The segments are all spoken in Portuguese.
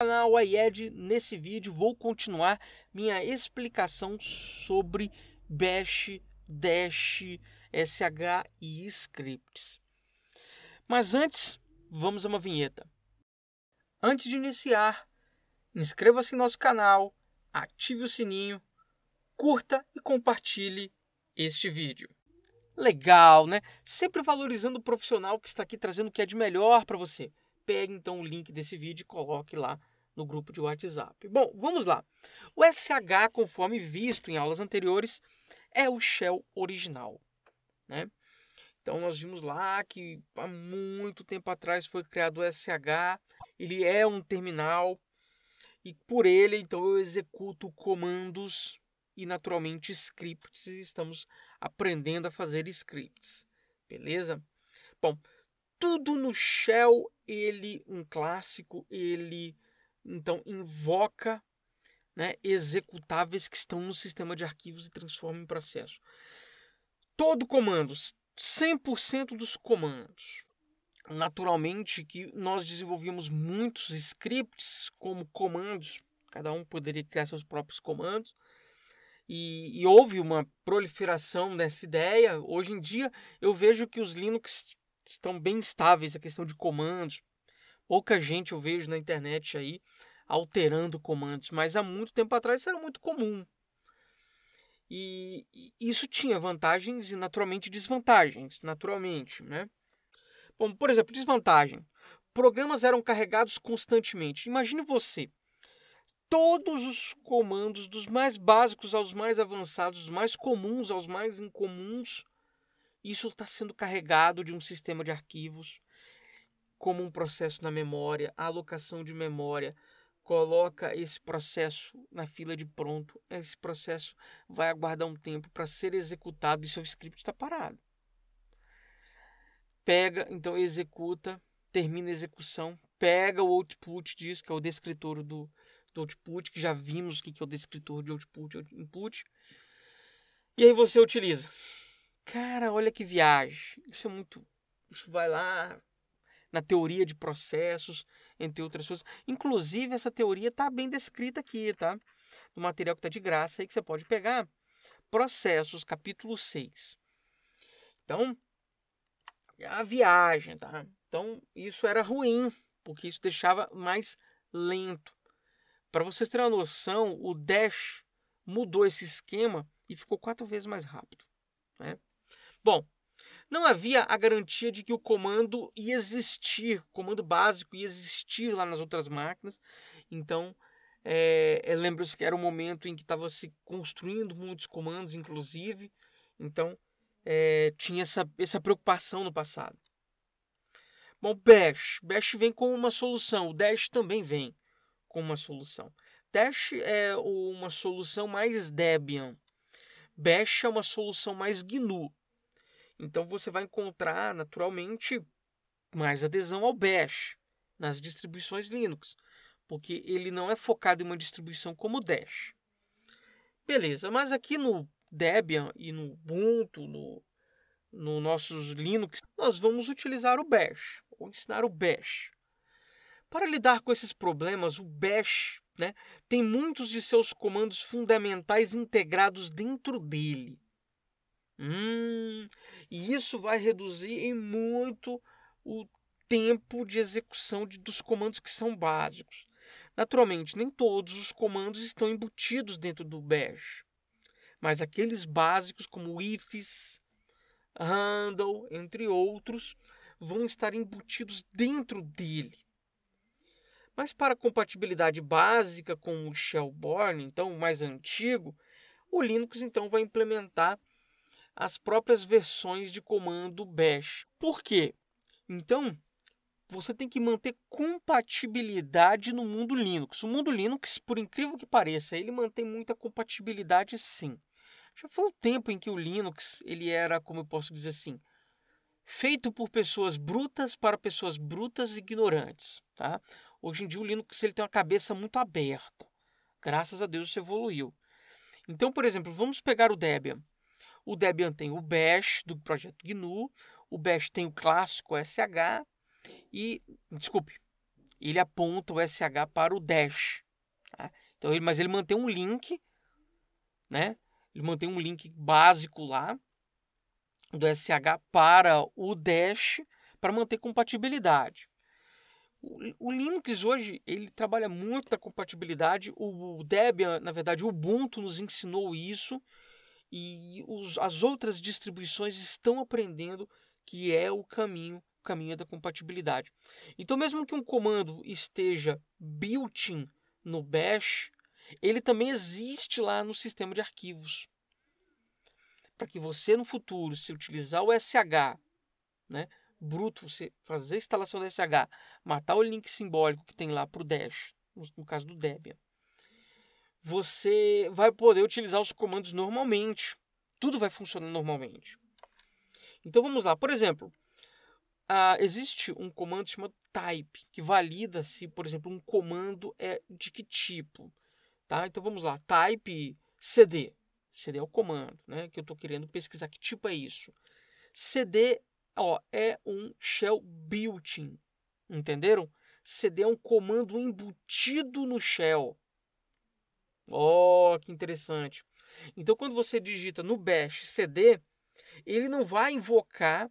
canal IED, nesse vídeo vou continuar minha explicação sobre Bash, Dash, SH e scripts. Mas antes, vamos a uma vinheta. Antes de iniciar, inscreva-se em nosso canal, ative o sininho, curta e compartilhe este vídeo. Legal, né? Sempre valorizando o profissional que está aqui trazendo o que é de melhor para você pegue então o link desse vídeo e coloque lá no grupo de WhatsApp. Bom, vamos lá. O SH, conforme visto em aulas anteriores, é o shell original, né? Então nós vimos lá que há muito tempo atrás foi criado o SH, ele é um terminal e por ele então eu executo comandos e naturalmente scripts, estamos aprendendo a fazer scripts. Beleza? Bom, tudo no shell ele um clássico, ele então invoca né, executáveis que estão no sistema de arquivos e transforma em processo. Todo comando, 100% dos comandos. Naturalmente que nós desenvolvemos muitos scripts como comandos, cada um poderia criar seus próprios comandos, e, e houve uma proliferação dessa ideia. Hoje em dia eu vejo que os Linux estão bem estáveis a questão de comandos. Pouca gente eu vejo na internet aí alterando comandos, mas há muito tempo atrás isso era muito comum. E isso tinha vantagens e naturalmente desvantagens, naturalmente, né? Bom, por exemplo, desvantagem. Programas eram carregados constantemente. Imagine você. Todos os comandos, dos mais básicos aos mais avançados, dos mais comuns aos mais incomuns, isso está sendo carregado de um sistema de arquivos como um processo na memória, a alocação de memória, coloca esse processo na fila de pronto. Esse processo vai aguardar um tempo para ser executado e seu script está parado. Pega, então executa, termina a execução, pega o output disso, que é o descritor do, do output, que já vimos o que é o descritor de output, input, e aí você utiliza. Cara, olha que viagem. Isso é muito. Isso vai lá na teoria de processos, entre outras coisas. Inclusive, essa teoria está bem descrita aqui, tá? No material que está de graça aí que você pode pegar. Processos, capítulo 6. Então, é a viagem, tá? Então, isso era ruim, porque isso deixava mais lento. Para vocês terem uma noção, o Dash mudou esse esquema e ficou quatro vezes mais rápido. Né? Bom, não havia a garantia de que o comando ia existir, o comando básico ia existir lá nas outras máquinas. Então, é, lembro-se que era um momento em que estava se construindo muitos comandos, inclusive. Então, é, tinha essa, essa preocupação no passado. Bom, Bash. Bash vem com uma solução. O Dash também vem com uma solução. Dash é uma solução mais Debian. Bash é uma solução mais GNU. Então você vai encontrar naturalmente mais adesão ao Bash nas distribuições Linux, porque ele não é focado em uma distribuição como o Dash. Beleza, mas aqui no Debian e no Ubuntu, no, no nossos Linux, nós vamos utilizar o Bash, ou ensinar o Bash. Para lidar com esses problemas, o Bash né, tem muitos de seus comandos fundamentais integrados dentro dele. Hum, e isso vai reduzir em muito o tempo de execução de, dos comandos que são básicos. Naturalmente, nem todos os comandos estão embutidos dentro do bash, mas aqueles básicos como ifs, handle, entre outros, vão estar embutidos dentro dele. Mas para compatibilidade básica com o Shellborn, então mais antigo, o Linux então vai implementar as próprias versões de comando bash. Por quê? Então, você tem que manter compatibilidade no mundo Linux. O mundo Linux, por incrível que pareça, ele mantém muita compatibilidade sim. Já foi o um tempo em que o Linux, ele era, como eu posso dizer assim, feito por pessoas brutas para pessoas brutas e ignorantes, tá? Hoje em dia o Linux ele tem uma cabeça muito aberta. Graças a Deus isso evoluiu. Então, por exemplo, vamos pegar o Debian. O Debian tem o Bash do projeto GNU, o Bash tem o clássico SH e, desculpe, ele aponta o SH para o Dash. Tá? Então, ele, mas ele mantém um link, né? Ele mantém um link básico lá do SH para o Dash para manter compatibilidade. O, Linux hoje ele trabalha muito a compatibilidade. o Debian, na verdade, o Ubuntu nos ensinou isso e os, as outras distribuições estão aprendendo que é o caminho, o caminho da compatibilidade. Então, mesmo que um comando esteja built-in no Bash, ele também existe lá no sistema de arquivos. Para que você no futuro, se utilizar o SH, né, bruto, você fazer a instalação do SH, matar o link simbólico que tem lá para o Dash, no, no caso do Debian, você vai poder utilizar os comandos normalmente. Tudo vai funcionar normalmente. Então vamos lá, por exemplo, uh, existe um comando chamado type, que valida se, por exemplo, um comando é de que tipo. Tá? Então vamos lá, type cd. CD é o comando, né? Que eu estou querendo pesquisar que tipo é isso. CD ó, é um shell built-in, entenderam? CD é um comando embutido no shell. Oh, que interessante. Então, quando você digita no bash cd, ele não vai invocar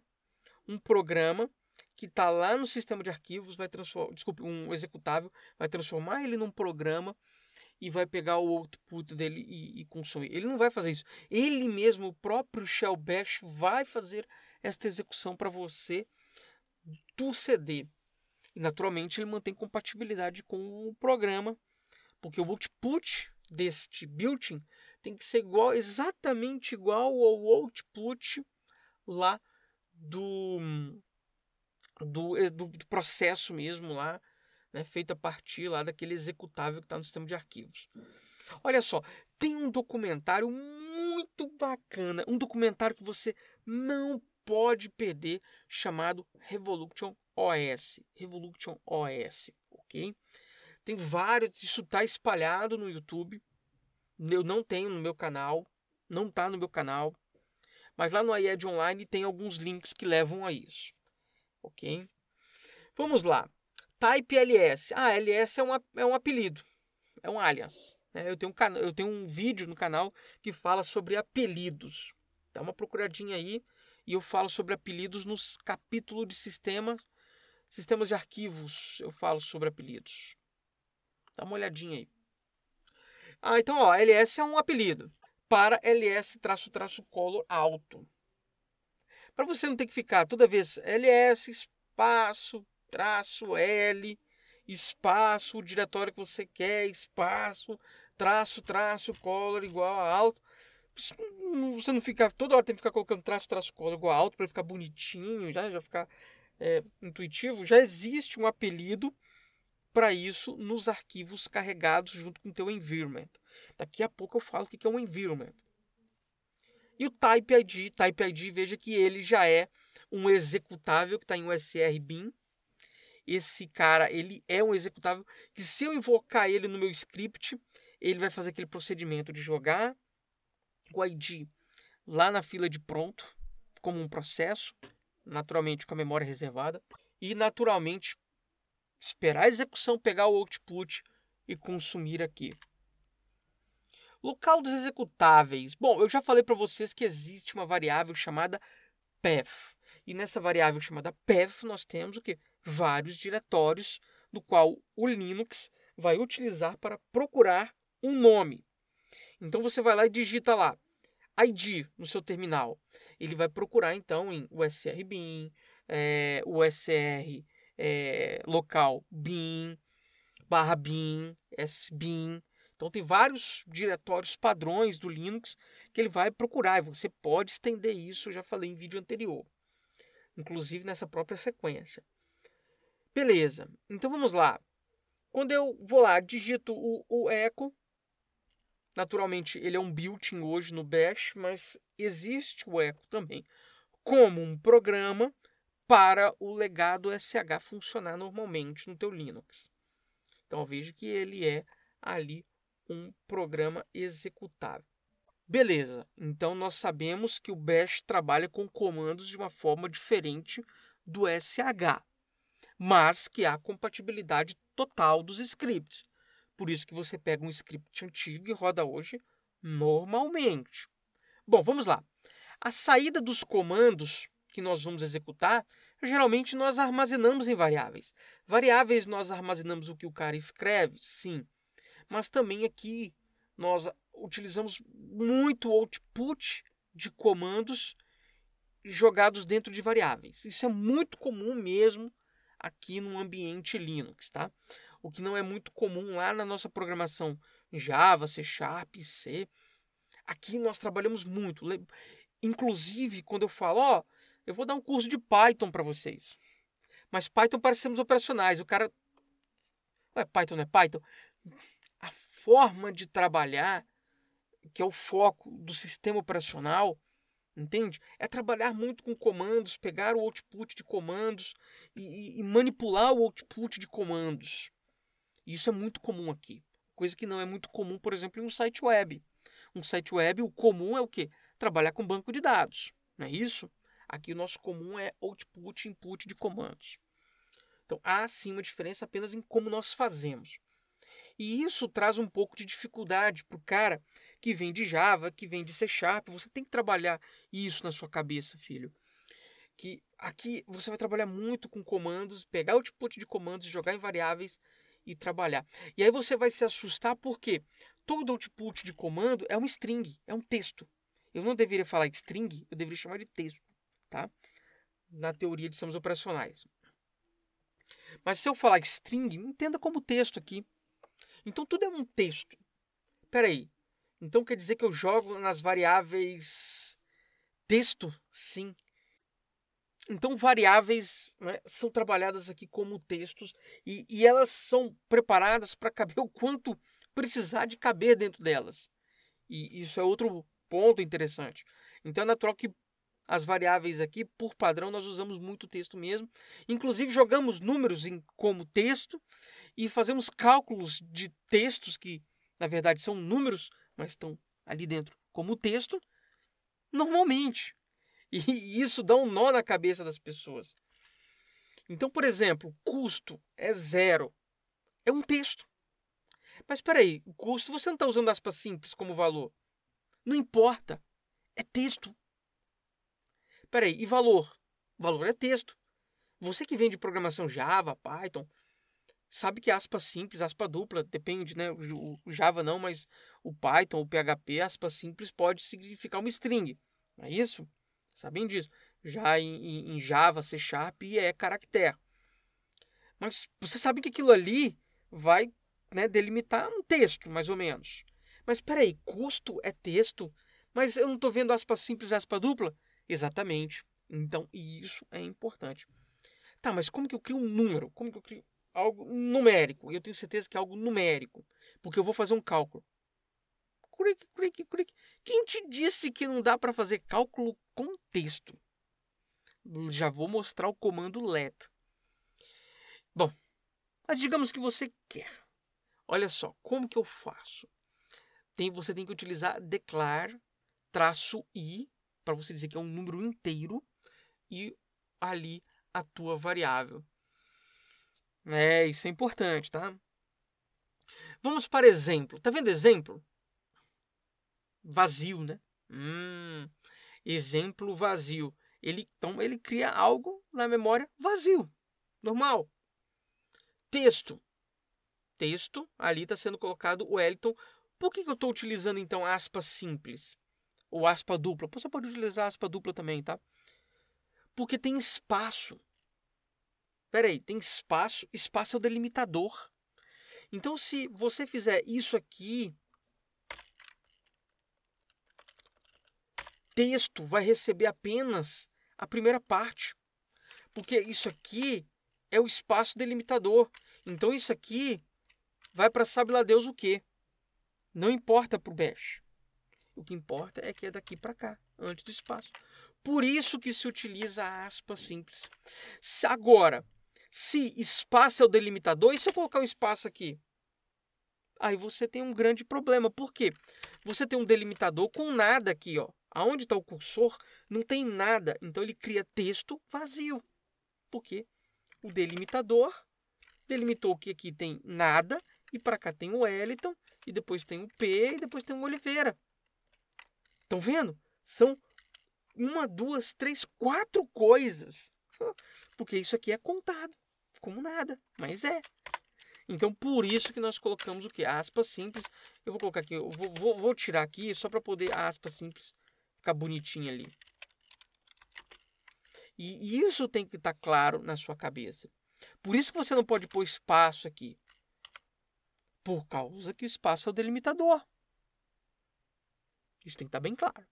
um programa que está lá no sistema de arquivos, vai transformar, desculpe, um executável, vai transformar ele num programa e vai pegar o output dele e, e consumir. Ele não vai fazer isso. Ele mesmo, o próprio shell bash, vai fazer esta execução para você do CD. E naturalmente ele mantém compatibilidade com o programa, porque o output deste built-in tem que ser igual, exatamente igual ao output lá do, do, eh, do, do processo mesmo lá, né, feito a partir lá daquele executável que está no sistema de arquivos. Olha só, tem um documentário muito bacana, um documentário que você não pode perder, chamado Revolution OS. Revolution OS, ok? Tem vários, isso tá espalhado no YouTube. Eu não tenho no meu canal, não tá no meu canal. Mas lá no IED Online tem alguns links que levam a isso. Ok? Vamos lá. Type LS. Ah, LS é um, é um apelido, é um alias. Né? Eu, tenho um can... eu tenho um vídeo no canal que fala sobre apelidos. Dá uma procuradinha aí e eu falo sobre apelidos nos capítulo de sistemas, sistemas de arquivos. Eu falo sobre apelidos. Dá uma olhadinha aí. Ah, então, ó, LS é um apelido para LS traço traço color alto. Para você não ter que ficar toda vez LS espaço traço L espaço o diretório que você quer espaço traço traço color igual a alto. Você não ficar toda hora tem que ficar colocando traço traço color igual a alto para ficar bonitinho, já já ficar é, intuitivo. Já existe um apelido para isso nos arquivos carregados junto com o teu environment. Daqui a pouco eu falo o que é um environment. E o Type ID, Type ID, veja que ele já é um executável que está em um SRBIN. Esse cara, ele é um executável que se eu invocar ele no meu script, ele vai fazer aquele procedimento de jogar o ID lá na fila de pronto, como um processo, naturalmente com a memória reservada, e naturalmente esperar a execução pegar o output e consumir aqui. Local dos executáveis. Bom, eu já falei para vocês que existe uma variável chamada path. E nessa variável chamada path nós temos o que? Vários diretórios do qual o Linux vai utilizar para procurar um nome. Então você vai lá e digita lá ID no seu terminal. Ele vai procurar então em usrbin, é, usr é, local BIM, barra BIM, SBIM. Então tem vários diretórios padrões do Linux que ele vai procurar e você pode estender isso, eu já falei em vídeo anterior, inclusive nessa própria sequência. Beleza, então vamos lá. Quando eu vou lá, digito o, o echo, naturalmente ele é um built-in hoje no Bash, mas existe o echo também como um programa para o legado SH funcionar normalmente no teu Linux. Então veja que ele é ali um programa executável. Beleza, então nós sabemos que o Bash trabalha com comandos de uma forma diferente do SH, mas que há compatibilidade total dos scripts. Por isso que você pega um script antigo e roda hoje normalmente. Bom, vamos lá. A saída dos comandos que nós vamos executar, geralmente nós armazenamos em variáveis. Variáveis nós armazenamos o que o cara escreve, sim. Mas também aqui nós utilizamos muito output de comandos jogados dentro de variáveis. Isso é muito comum mesmo aqui no ambiente Linux, tá? O que não é muito comum lá na nossa programação Java, C Sharp, C. Aqui nós trabalhamos muito. Inclusive, quando eu falo, ó, oh, eu vou dar um curso de Python para vocês. Mas Python parecemos operacionais. O cara. Ué, Python não é Python? A forma de trabalhar, que é o foco do sistema operacional, entende? É trabalhar muito com comandos, pegar o output de comandos e, e manipular o output de comandos. isso é muito comum aqui. Coisa que não é muito comum, por exemplo, em um site web. Um site web, o comum é o quê? Trabalhar com banco de dados, não é isso? Aqui o nosso comum é output input de comandos. Então há sim uma diferença apenas em como nós fazemos. E isso traz um pouco de dificuldade para o cara que vem de Java, que vem de C Sharp. Você tem que trabalhar isso na sua cabeça, filho. Que aqui você vai trabalhar muito com comandos, pegar o output de comandos, jogar em variáveis e trabalhar. E aí você vai se assustar porque todo output de comando é um string, é um texto. Eu não deveria falar string, eu deveria chamar de texto tá? na teoria de sistemas operacionais. Mas se eu falar string, entenda como texto aqui. Então tudo é um texto. Peraí, então quer dizer que eu jogo nas variáveis texto? Sim. Então variáveis né, são trabalhadas aqui como textos e, e elas são preparadas para caber o quanto precisar de caber dentro delas. E isso é outro ponto interessante. Então é natural que as variáveis aqui, por padrão, nós usamos muito texto mesmo. Inclusive, jogamos números em, como texto e fazemos cálculos de textos que, na verdade, são números, mas estão ali dentro como texto, normalmente. E isso dá um nó na cabeça das pessoas. Então, por exemplo, custo é zero. É um texto. Mas espera aí, custo você não está usando aspas simples como valor. Não importa. É texto. Peraí, e valor? Valor é texto. Você que vende programação Java, Python, sabe que aspa simples, aspa dupla, depende, né? O Java não, mas o Python, o PHP, aspa simples pode significar uma string. Não é isso? Sabem disso. Já em, Java, C Sharp é caractere. Mas você sabe que aquilo ali vai né, delimitar um texto, mais ou menos. Mas peraí, custo é texto? Mas eu não estou vendo aspa simples, aspa dupla? Exatamente. Então, isso é importante. Tá, mas como que eu crio um número? Como que eu crio algo numérico? Eu tenho certeza que é algo numérico, porque eu vou fazer um cálculo. Clique, clique, clique. Quem te disse que não dá para fazer cálculo com texto? Já vou mostrar o comando let. Bom, mas digamos que você quer. Olha só, como que eu faço? Tem, você tem que utilizar declare traço i para você dizer que é um número inteiro e ali a tua variável. É, isso é importante, tá? Vamos para exemplo. Tá vendo exemplo? Vazio, né? Hum, exemplo vazio. Ele, então ele cria algo na memória vazio, normal. Texto. Texto, ali está sendo colocado o Wellington. Por que, que eu estou utilizando então aspas simples? ou aspa dupla. Você pode utilizar aspa dupla também, tá? Porque tem espaço. Peraí, tem espaço, espaço é o delimitador. Então, se você fizer isso aqui, texto vai receber apenas a primeira parte, porque isso aqui é o espaço delimitador. Então, isso aqui vai para sabe lá Deus o que. Não importa para o Bash. O que importa é que é daqui para cá, antes do espaço. Por isso que se utiliza a aspa simples. Se agora, se espaço é o delimitador, e se eu colocar um espaço aqui? Aí você tem um grande problema. Por quê? Você tem um delimitador com nada aqui, ó. Aonde está o cursor, não tem nada. Então ele cria texto vazio. por quê? o delimitador delimitou que aqui tem nada, e para cá tem o Eliton e depois tem o P, e depois tem o Oliveira. Estão vendo? São uma, duas, três, quatro coisas. Porque isso aqui é contado como nada, mas é. Então, por isso que nós colocamos o que? Aspas simples. Eu vou colocar aqui, eu vou, vou, vou tirar aqui só para poder a aspa simples ficar bonitinha ali. E isso tem que estar tá claro na sua cabeça. Por isso que você não pode pôr espaço aqui. Por causa que o espaço é o delimitador. Isso tem que estar tá bem claro.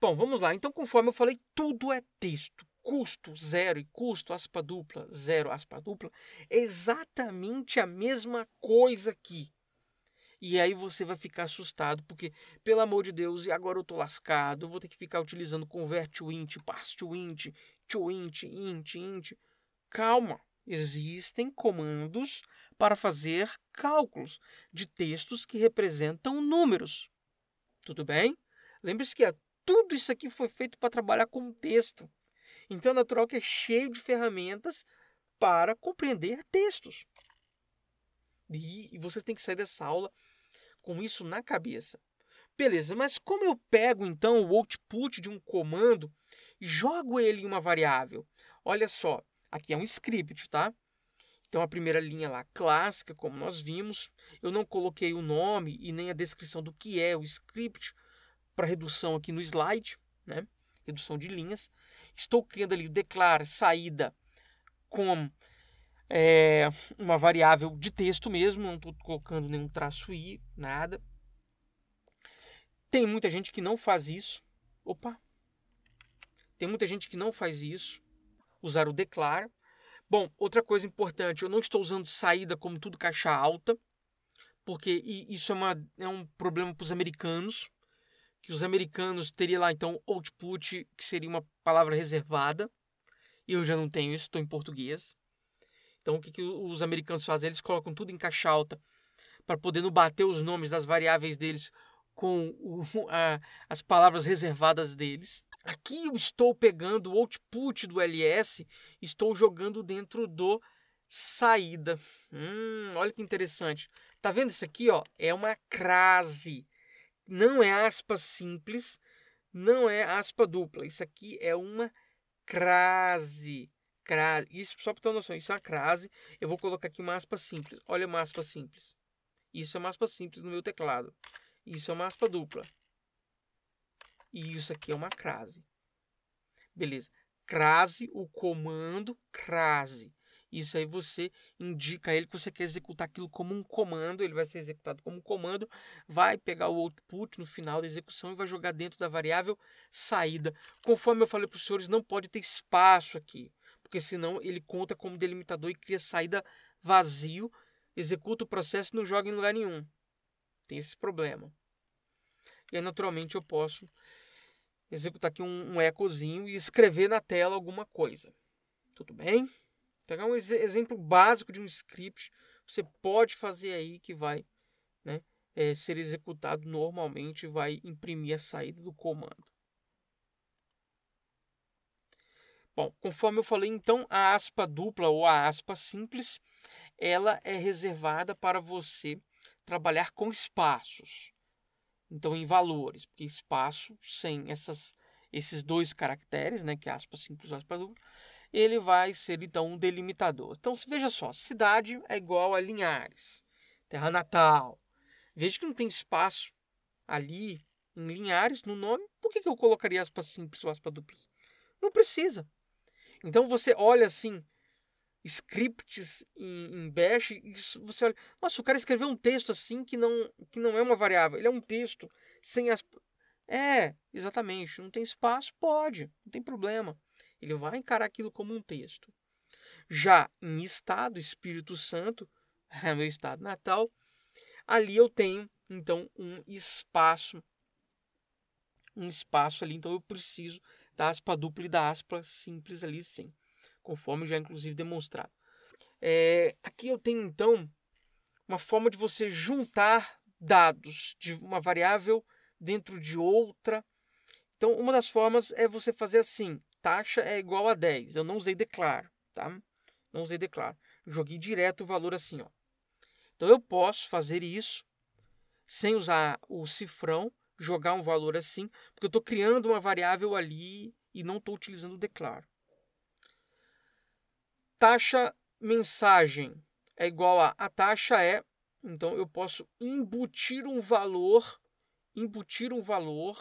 Bom, vamos lá. Então, conforme eu falei, tudo é texto. Custo zero e custo aspa dupla zero aspa dupla é exatamente a mesma coisa aqui. E aí você vai ficar assustado, porque, pelo amor de Deus, e agora eu tô lascado, vou ter que ficar utilizando convert to int, parse to int, to int, int, int. Calma, existem comandos para fazer cálculos de textos que representam números. Tudo bem? Lembre-se que é tudo isso aqui foi feito para trabalhar com texto. Então, é natural que é cheio de ferramentas para compreender textos. E você tem que sair dessa aula com isso na cabeça. Beleza, mas como eu pego então o output de um comando e jogo ele em uma variável? Olha só, aqui é um script, tá? Então a primeira linha lá, clássica, como nós vimos, eu não coloquei o nome e nem a descrição do que é o script para redução aqui no slide, né? Redução de linhas. Estou criando ali o declar saída com é, uma variável de texto mesmo, não estou colocando nenhum traço i, nada. Tem muita gente que não faz isso. Opa! Tem muita gente que não faz isso, usar o declar Bom, outra coisa importante, eu não estou usando saída como tudo caixa alta, porque isso é, uma, é um problema para os americanos, que os americanos teria lá então output, que seria uma palavra reservada. Eu já não tenho isso, estou em português. Então o que, que os americanos fazem? Eles colocam tudo em caixa alta para poder não bater os nomes das variáveis deles com o, a, as palavras reservadas deles. Aqui eu estou pegando o output do LS, estou jogando dentro do saída. Hum, olha que interessante. Tá vendo isso aqui, ó? É uma crase. Não é aspa simples, não é aspa dupla. Isso aqui é uma crase. crase. Isso só para ter uma noção, isso é uma crase. Eu vou colocar aqui uma aspa simples. Olha uma aspa simples. Isso é uma aspa simples no meu teclado. Isso é uma aspa dupla. E isso aqui é uma crase. Beleza. Crase, o comando crase. Isso aí você indica a ele que você quer executar aquilo como um comando, ele vai ser executado como um comando, vai pegar o output no final da execução e vai jogar dentro da variável saída. Conforme eu falei para os senhores, não pode ter espaço aqui, porque senão ele conta como delimitador e cria saída vazio, executa o processo e não joga em lugar nenhum. Tem esse problema. E aí, naturalmente, eu posso executar aqui um, um ecozinho e escrever na tela alguma coisa. Tudo bem? Pegar então, é um ex exemplo básico de um script você pode fazer aí que vai né, é, ser executado normalmente vai imprimir a saída do comando. Bom, conforme eu falei, então a aspa dupla ou a aspa simples, ela é reservada para você trabalhar com espaços. Então, em valores, porque espaço sem essas, esses dois caracteres, né, que é aspas simples aspas duplas ele vai ser então um delimitador. Então, veja só, cidade é igual a Linhares, terra natal. Veja que não tem espaço ali em Linhares no nome. Por que, que eu colocaria aspas simples ou aspas duplas? Não precisa. Então você olha assim scripts em, em Bash, isso você olha, nossa, o cara escreveu um texto assim que não, que não é uma variável, ele é um texto sem as. É, exatamente, não tem espaço? Pode, não tem problema. Ele vai encarar aquilo como um texto. Já em estado, Espírito Santo, é meu estado natal, ali eu tenho então um espaço, um espaço ali, então eu preciso da aspa dupla e da aspa simples ali sim conforme já inclusive demonstrado. É, aqui eu tenho então uma forma de você juntar dados de uma variável dentro de outra. Então, uma das formas é você fazer assim: taxa é igual a 10. Eu não usei declare, tá? Não usei declare. Joguei direto o valor assim, ó. Então, eu posso fazer isso sem usar o cifrão, jogar um valor assim, porque eu estou criando uma variável ali e não estou utilizando o declare taxa mensagem é igual a a taxa é, então eu posso embutir um valor, embutir um valor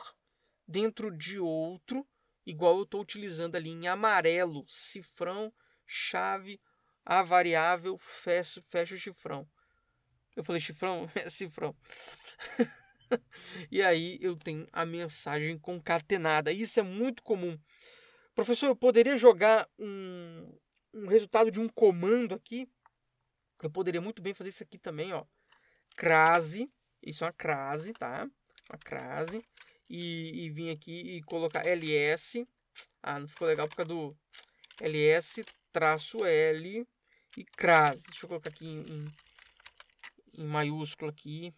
dentro de outro, igual eu estou utilizando ali em amarelo, cifrão, chave, a variável, fecha, fecha o chifrão. Eu falei chifrão? É cifrão. e aí eu tenho a mensagem concatenada. Isso é muito comum. Professor, eu poderia jogar um, um resultado de um comando aqui, eu poderia muito bem fazer isso aqui também, ó. Crase, isso é uma crase, tá? Uma crase. E, e vim aqui e colocar ls. Ah, não ficou legal por causa do ls traço L e crase. Deixa eu colocar aqui em, em, em maiúsculo aqui.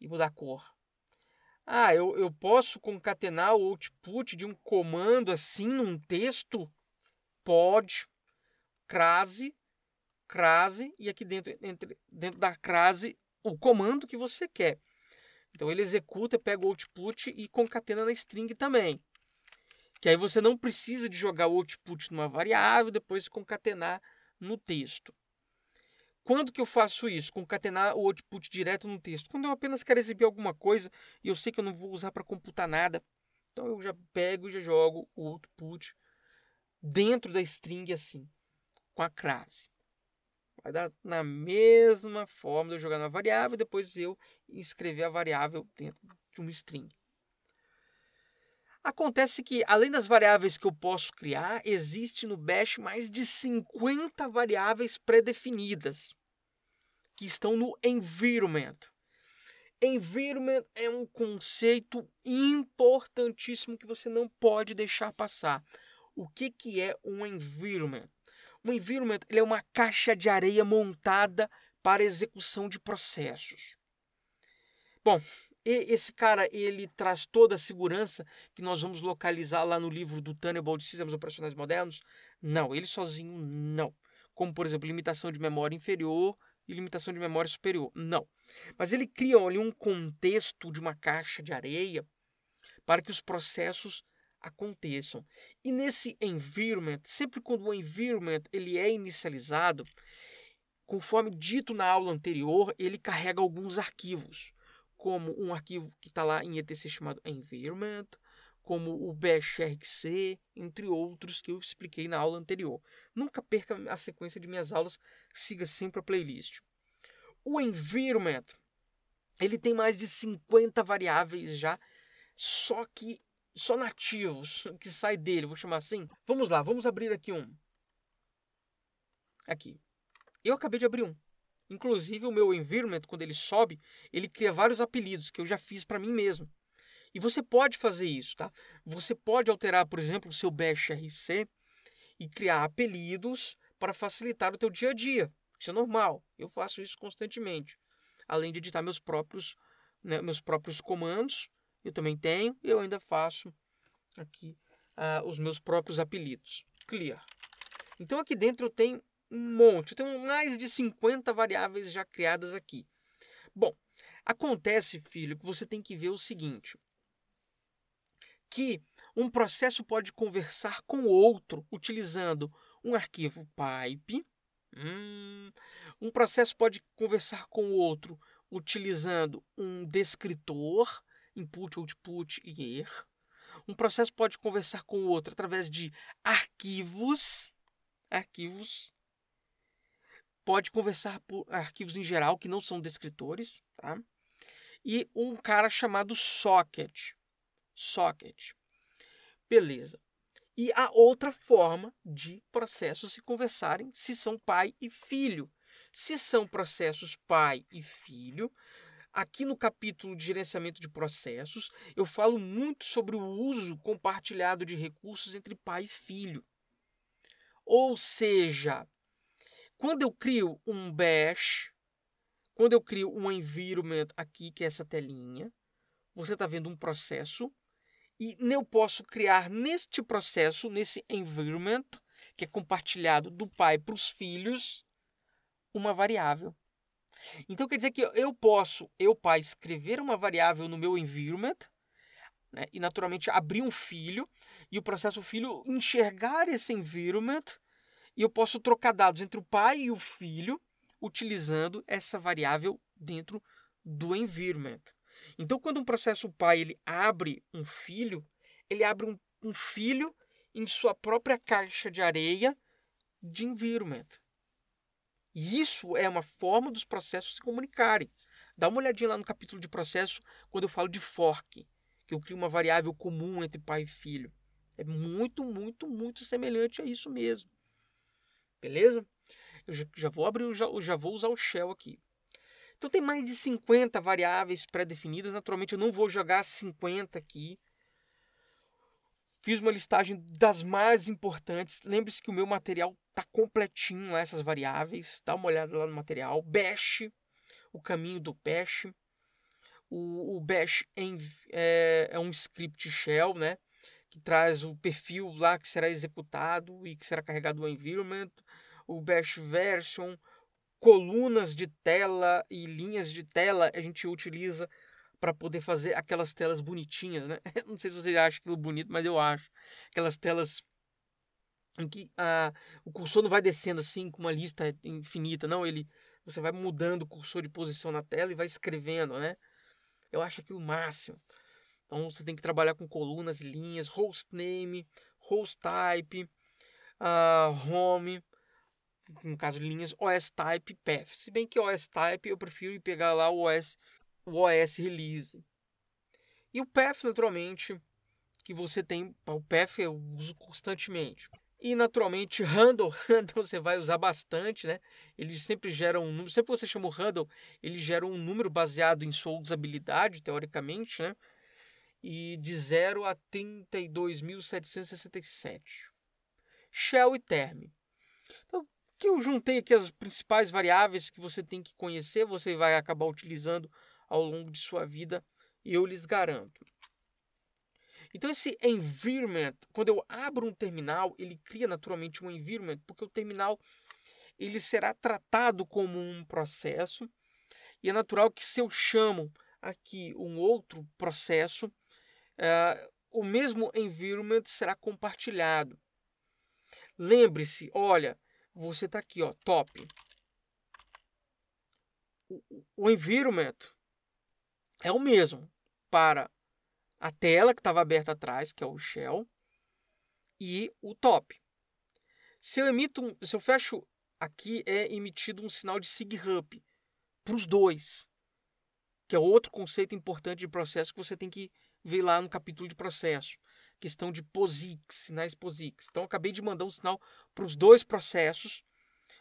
E mudar a cor. Ah, eu, eu posso concatenar o output de um comando assim num texto? pod, crase, crase, e aqui dentro, entre, dentro da crase, o comando que você quer. Então ele executa, pega o output e concatena na string também. Que aí você não precisa de jogar o output numa variável, depois concatenar no texto. Quando que eu faço isso? Concatenar o output direto no texto? Quando eu apenas quero exibir alguma coisa e eu sei que eu não vou usar para computar nada. Então eu já pego e já jogo o output dentro da string assim, com a crase. Vai dar na mesma forma de eu jogar na variável e depois eu escrever a variável dentro de uma string. Acontece que, além das variáveis que eu posso criar, existe no Bash mais de 50 variáveis pré-definidas que estão no environment. Environment é um conceito importantíssimo que você não pode deixar passar. O que, que é um environment? Um environment ele é uma caixa de areia montada para execução de processos. Bom, esse cara ele traz toda a segurança que nós vamos localizar lá no livro do Tannenbaum de Sistemas Operacionais Modernos? Não, ele sozinho não. Como, por exemplo, limitação de memória inferior e limitação de memória superior. Não. Mas ele cria ali um contexto de uma caixa de areia para que os processos aconteçam. E nesse environment, sempre quando o environment ele é inicializado, conforme dito na aula anterior, ele carrega alguns arquivos, como um arquivo que está lá em etc chamado environment, como o BSRC, entre outros que eu expliquei na aula anterior. Nunca perca a sequência de minhas aulas, siga sempre a playlist. O environment, ele tem mais de 50 variáveis já, só que só nativos que sai dele, vou chamar assim. Vamos lá, vamos abrir aqui um. Aqui. Eu acabei de abrir um. Inclusive o meu environment, quando ele sobe, ele cria vários apelidos que eu já fiz para mim mesmo. E você pode fazer isso, tá? Você pode alterar, por exemplo, o seu bash RC e criar apelidos para facilitar o teu dia a dia. Isso é normal. Eu faço isso constantemente. Além de editar meus próprios, né, meus próprios comandos eu também tenho, eu ainda faço aqui uh, os meus próprios apelidos. Clear. Então aqui dentro eu tenho um monte, eu tenho mais de 50 variáveis já criadas aqui. Bom, acontece, filho, que você tem que ver o seguinte: que um processo pode conversar com outro utilizando um arquivo pipe. Hum, um processo pode conversar com outro utilizando um descritor input, output e er. Um processo pode conversar com o outro através de arquivos, arquivos. Pode conversar por arquivos em geral que não são descritores, tá? E um cara chamado socket, socket. Beleza. E a outra forma de processos se conversarem se são pai e filho. Se são processos pai e filho, Aqui no capítulo de gerenciamento de processos, eu falo muito sobre o uso compartilhado de recursos entre pai e filho. Ou seja, quando eu crio um bash, quando eu crio um environment aqui, que é essa telinha, você está vendo um processo e eu posso criar neste processo, nesse environment, que é compartilhado do pai para os filhos, uma variável. Então quer dizer que eu posso, eu pai, escrever uma variável no meu environment né, e naturalmente abrir um filho e o processo filho enxergar esse environment e eu posso trocar dados entre o pai e o filho utilizando essa variável dentro do environment. Então quando um processo pai ele abre um filho, ele abre um, um filho em sua própria caixa de areia de environment. E isso é uma forma dos processos se comunicarem. Dá uma olhadinha lá no capítulo de processo, quando eu falo de fork, que eu crio uma variável comum entre pai e filho. É muito, muito, muito semelhante a isso mesmo. Beleza? Eu já vou abrir, já, já vou usar o shell aqui. Então tem mais de 50 variáveis pré-definidas. Naturalmente eu não vou jogar 50 aqui. Fiz uma listagem das mais importantes. Lembre-se que o meu material tá completinho lá, essas variáveis. Dá uma olhada lá no material. Bash, o caminho do Bash. O, o Bash é, é um script shell, né? Que traz o perfil lá que será executado e que será carregado no environment. O Bash version, colunas de tela e linhas de tela a gente utiliza para poder fazer aquelas telas bonitinhas, né? Não sei se você acha aquilo bonito, mas eu acho. Aquelas telas em que ah, o cursor não vai descendo assim com uma lista infinita, não. Ele, você vai mudando o cursor de posição na tela e vai escrevendo, né? Eu acho aquilo máximo. Então você tem que trabalhar com colunas, linhas, host name, host type, uh, home, no caso linhas, OS type, path. Se bem que OS type eu prefiro ir pegar lá o OS o OS release. E o path, naturalmente, que você tem, o path eu uso constantemente. E naturalmente, handle, handle você vai usar bastante, né? Ele sempre gera um número, sempre que você chama o handle, ele gera um número baseado em sua usabilidade, teoricamente, né? E de 0 a 32.767. Shell e term. Então, que eu juntei aqui as principais variáveis que você tem que conhecer, você vai acabar utilizando ao longo de sua vida, eu lhes garanto. Então, esse environment, quando eu abro um terminal, ele cria naturalmente um environment, porque o terminal ele será tratado como um processo, e é natural que se eu chamo aqui um outro processo, uh, o mesmo environment será compartilhado. Lembre-se, olha, você está aqui, ó, top. O, o environment é o mesmo para a tela que estava aberta atrás, que é o shell, e o top. Se eu, emito um, se eu fecho aqui, é emitido um sinal de SIGHUP para os dois, que é outro conceito importante de processo que você tem que ver lá no capítulo de processo. Questão de POSIX, sinais POSIX. Então, acabei de mandar um sinal para os dois processos,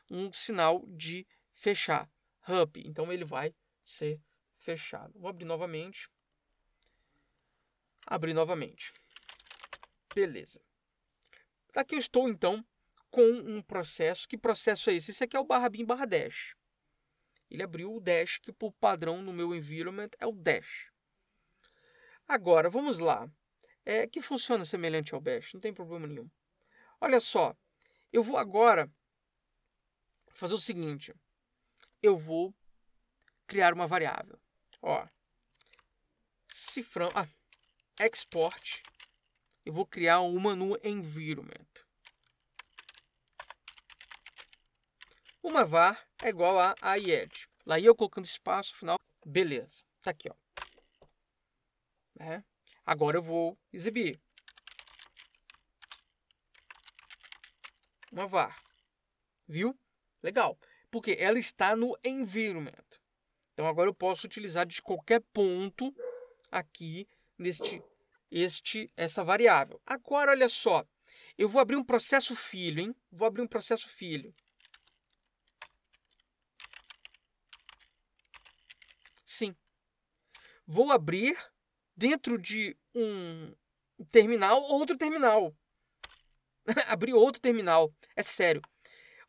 um sinal de fechar, HUP. Então, ele vai ser fechado. Vou abrir novamente. Abrir novamente. Beleza. Aqui eu estou então com um processo. Que processo é esse? Esse aqui é o barra bin barra dash. Ele abriu o dash, que por padrão no meu environment é o dash. Agora, vamos lá. É, que funciona semelhante ao bash, não tem problema nenhum. Olha só, eu vou agora fazer o seguinte. Eu vou criar uma variável. Ó, cifrão, ah, export. Eu vou criar uma no environment. Uma var é igual a IED. Lá eu colocando espaço final, beleza. Tá aqui, ó. É. Agora eu vou exibir. Uma var. Viu? Legal. Porque ela está no environment. Então agora eu posso utilizar de qualquer ponto aqui neste este essa variável. Agora olha só, eu vou abrir um processo filho, hein? Vou abrir um processo filho. Sim. Vou abrir dentro de um terminal outro terminal. abrir outro terminal. É sério.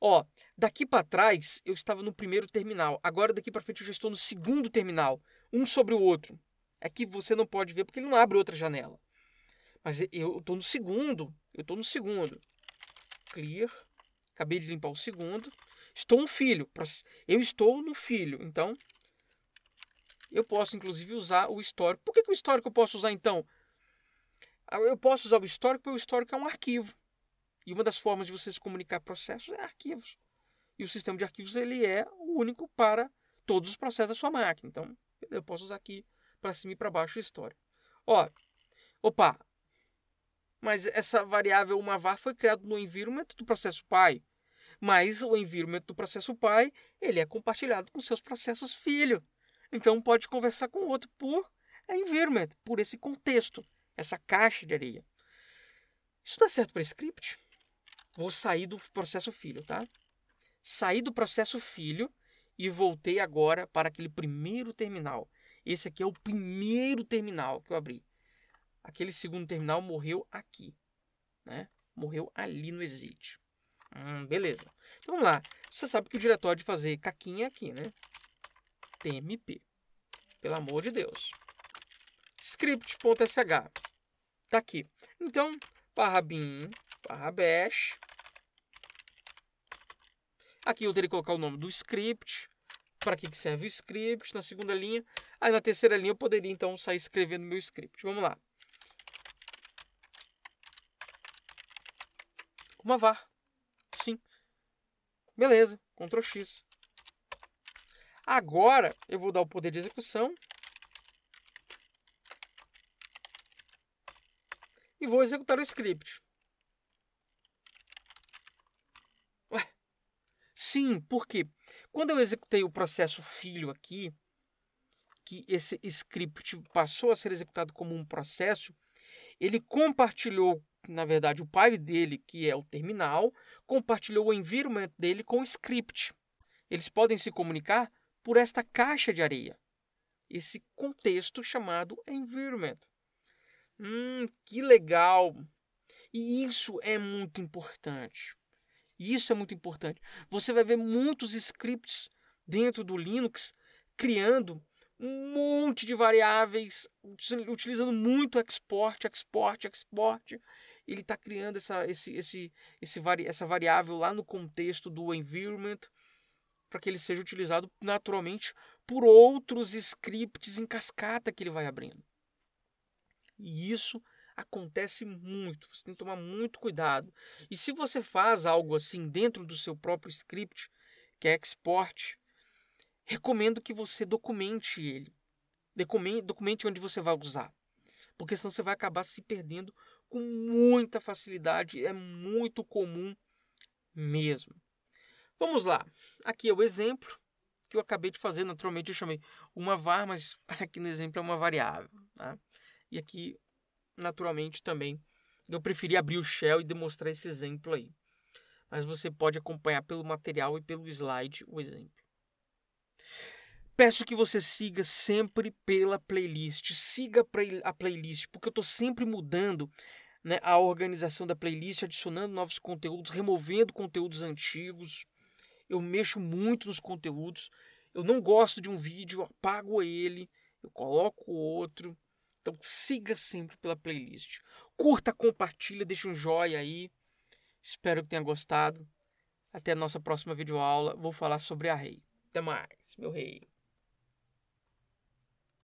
Ó, daqui para trás eu estava no primeiro terminal, agora daqui para frente eu já estou no segundo terminal, um sobre o outro. É que você não pode ver porque ele não abre outra janela. Mas eu estou no segundo, eu estou no segundo. Clear, acabei de limpar o segundo. Estou no filho, eu estou no filho, então eu posso inclusive usar o histórico. Por que, que o histórico eu posso usar então? Ah, eu posso usar o histórico porque o histórico é um arquivo. E uma das formas de você se comunicar processos é arquivos. E o sistema de arquivos ele é único para todos os processos da sua máquina. Então, eu posso usar aqui para cima e para baixo a história. Ó, opa, mas essa variável uma var foi criada no environment do processo pai. Mas o environment do processo pai, ele é compartilhado com seus processos filho. Então, pode conversar com o outro por environment, por esse contexto, essa caixa de areia. Isso dá certo para script? vou sair do processo filho, tá? Saí do processo filho e voltei agora para aquele primeiro terminal. Esse aqui é o primeiro terminal que eu abri. Aquele segundo terminal morreu aqui, né? Morreu ali no exit. Hum, beleza. Então vamos lá. Você sabe que o diretório de fazer caquinha é aqui, né? TMP. Pelo amor de Deus. Script.sh. Tá aqui. Então, barra bin barra bash. Aqui eu teria que colocar o nome do script, para que, serve o script, na segunda linha. Aí na terceira linha eu poderia então sair escrevendo meu script. Vamos lá. Uma var. Sim. Beleza. Ctrl X. Agora eu vou dar o poder de execução. E vou executar o script. Sim, porque quando eu executei o processo filho aqui, que esse script passou a ser executado como um processo, ele compartilhou, na verdade, o pai dele, que é o terminal, compartilhou o environment dele com o script. Eles podem se comunicar por esta caixa de areia, esse contexto chamado environment. Hum, que legal! E isso é muito importante. E isso é muito importante. Você vai ver muitos scripts dentro do Linux criando um monte de variáveis, utilizando muito export, export, export. Ele está criando essa, esse, esse, esse, essa variável lá no contexto do environment para que ele seja utilizado naturalmente por outros scripts em cascata que ele vai abrindo. E isso é acontece muito. Você tem que tomar muito cuidado. E se você faz algo assim dentro do seu próprio script, que é export, recomendo que você documente ele. Documente onde você vai usar. Porque senão você vai acabar se perdendo com muita facilidade. É muito comum mesmo. Vamos lá. Aqui é o exemplo que eu acabei de fazer. Naturalmente eu chamei uma var, mas aqui no exemplo é uma variável. Tá? E aqui naturalmente também eu preferi abrir o Shell e demonstrar esse exemplo aí. Mas você pode acompanhar pelo material e pelo slide o exemplo. Peço que você siga sempre pela playlist. Siga a playlist, porque eu estou sempre mudando né, a organização da playlist, adicionando novos conteúdos, removendo conteúdos antigos. Eu mexo muito nos conteúdos. Eu não gosto de um vídeo, apago ele, eu coloco outro. Então siga sempre pela playlist. Curta, compartilha, deixa um joinha aí. Espero que tenha gostado. Até a nossa próxima videoaula. Vou falar sobre a rei. Até mais, meu rei.